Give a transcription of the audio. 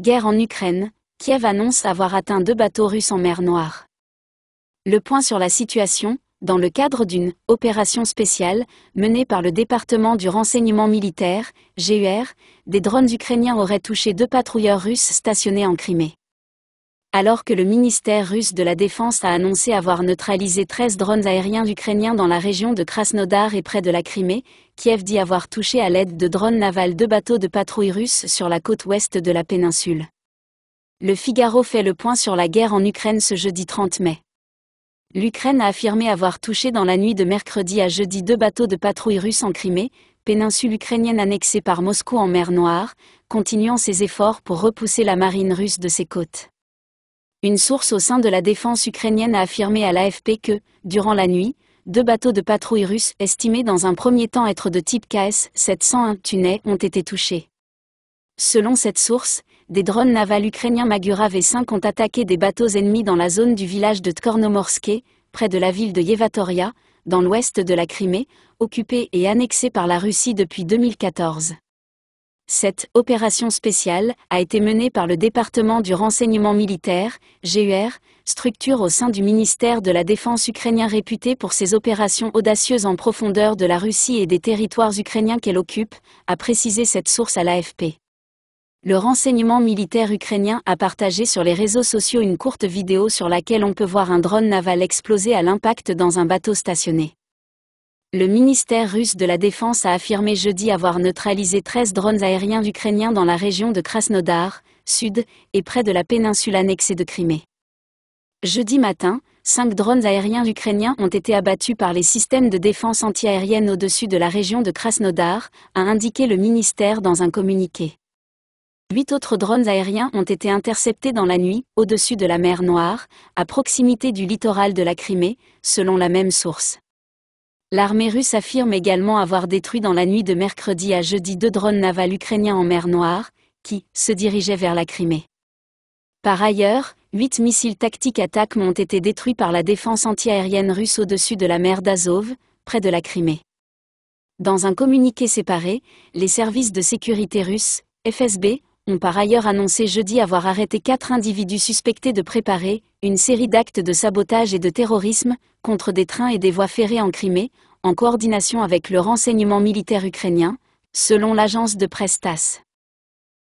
Guerre en Ukraine, Kiev annonce avoir atteint deux bateaux russes en mer Noire. Le point sur la situation, dans le cadre d'une opération spéciale menée par le département du renseignement militaire, GUR, des drones ukrainiens auraient touché deux patrouilleurs russes stationnés en Crimée alors que le ministère russe de la Défense a annoncé avoir neutralisé 13 drones aériens ukrainiens dans la région de Krasnodar et près de la Crimée, Kiev dit avoir touché à l'aide de drones navals deux bateaux de patrouille russes sur la côte ouest de la péninsule. Le Figaro fait le point sur la guerre en Ukraine ce jeudi 30 mai. L'Ukraine a affirmé avoir touché dans la nuit de mercredi à jeudi deux bateaux de patrouille russes en Crimée, péninsule ukrainienne annexée par Moscou en mer Noire, continuant ses efforts pour repousser la marine russe de ses côtes. Une source au sein de la défense ukrainienne a affirmé à l'AFP que, durant la nuit, deux bateaux de patrouille russes, estimés dans un premier temps être de type KS-701 Tunais, ont été touchés. Selon cette source, des drones navals ukrainiens Magura V5 ont attaqué des bateaux ennemis dans la zone du village de Tkornomorské, près de la ville de Yevatoria, dans l'ouest de la Crimée, occupée et annexée par la Russie depuis 2014. Cette opération spéciale a été menée par le département du renseignement militaire, GUR, structure au sein du ministère de la Défense ukrainien réputée pour ses opérations audacieuses en profondeur de la Russie et des territoires ukrainiens qu'elle occupe, a précisé cette source à l'AFP. Le renseignement militaire ukrainien a partagé sur les réseaux sociaux une courte vidéo sur laquelle on peut voir un drone naval exploser à l'impact dans un bateau stationné. Le ministère russe de la Défense a affirmé jeudi avoir neutralisé 13 drones aériens ukrainiens dans la région de Krasnodar, sud, et près de la péninsule annexée de Crimée. Jeudi matin, 5 drones aériens ukrainiens ont été abattus par les systèmes de défense antiaérienne au-dessus de la région de Krasnodar, a indiqué le ministère dans un communiqué. 8 autres drones aériens ont été interceptés dans la nuit, au-dessus de la mer Noire, à proximité du littoral de la Crimée, selon la même source. L'armée russe affirme également avoir détruit dans la nuit de mercredi à jeudi deux drones navals ukrainiens en mer Noire, qui se dirigeaient vers la Crimée. Par ailleurs, huit missiles tactiques attaques ont été détruits par la défense antiaérienne russe au-dessus de la mer d'Azov, près de la Crimée. Dans un communiqué séparé, les services de sécurité russes, FSB, ont par ailleurs annoncé jeudi avoir arrêté quatre individus suspectés de préparer une série d'actes de sabotage et de terrorisme contre des trains et des voies ferrées en Crimée, en coordination avec le renseignement militaire ukrainien, selon l'agence de presse TASS.